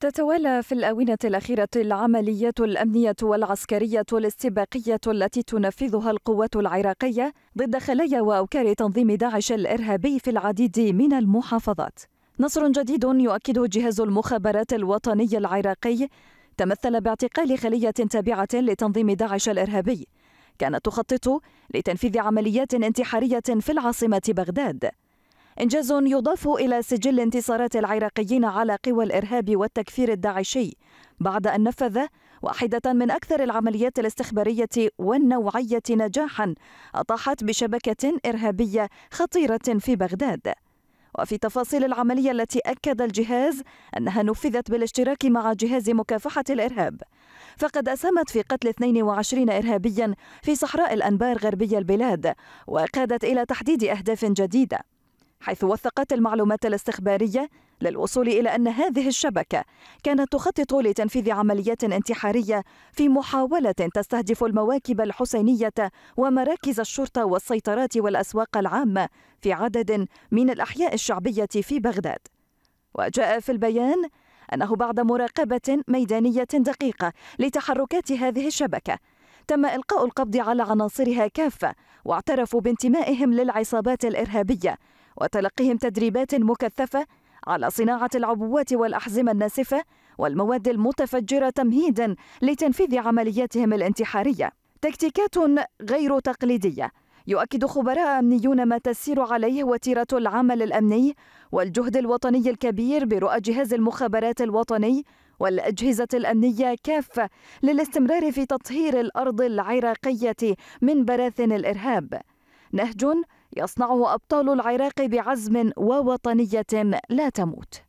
تتوالى في الآونة الأخيرة العمليات الأمنية والعسكرية الاستباقية التي تنفذها القوات العراقية ضد خلايا وأوكار تنظيم داعش الإرهابي في العديد من المحافظات. نصر جديد يؤكد جهاز المخابرات الوطني العراقي تمثل باعتقال خلية تابعة لتنظيم داعش الإرهابي كانت تخطط لتنفيذ عمليات انتحارية في العاصمة بغداد إنجاز يضاف إلى سجل انتصارات العراقيين على قوى الإرهاب والتكفير الداعشي بعد أن نفذ واحدة من أكثر العمليات الاستخبارية والنوعية نجاحا أطاحت بشبكة إرهابية خطيرة في بغداد وفي تفاصيل العملية التي أكد الجهاز أنها نفذت بالاشتراك مع جهاز مكافحة الإرهاب فقد أسهمت في قتل 22 إرهابيا في صحراء الأنبار غربي البلاد وقادت إلى تحديد أهداف جديدة حيث وثقت المعلومات الاستخبارية للوصول إلى أن هذه الشبكة كانت تخطط لتنفيذ عمليات انتحارية في محاولة تستهدف المواكب الحسينية ومراكز الشرطة والسيطرات والأسواق العامة في عدد من الأحياء الشعبية في بغداد. وجاء في البيان أنه بعد مراقبة ميدانية دقيقة لتحركات هذه الشبكة تم إلقاء القبض على عناصرها كافة واعترفوا بانتمائهم للعصابات الإرهابية وتلقيهم تدريبات مكثفة على صناعة العبوات والأحزمة الناسفة والمواد المتفجرة تمهيدا لتنفيذ عملياتهم الانتحارية تكتيكات غير تقليدية يؤكد خبراء أمنيون ما تسير عليه وتيرة العمل الأمني والجهد الوطني الكبير برؤى جهاز المخابرات الوطني والأجهزة الأمنية كافة للاستمرار في تطهير الأرض العراقية من براثن الإرهاب نهج يصنعه أبطال العراق بعزم ووطنية لا تموت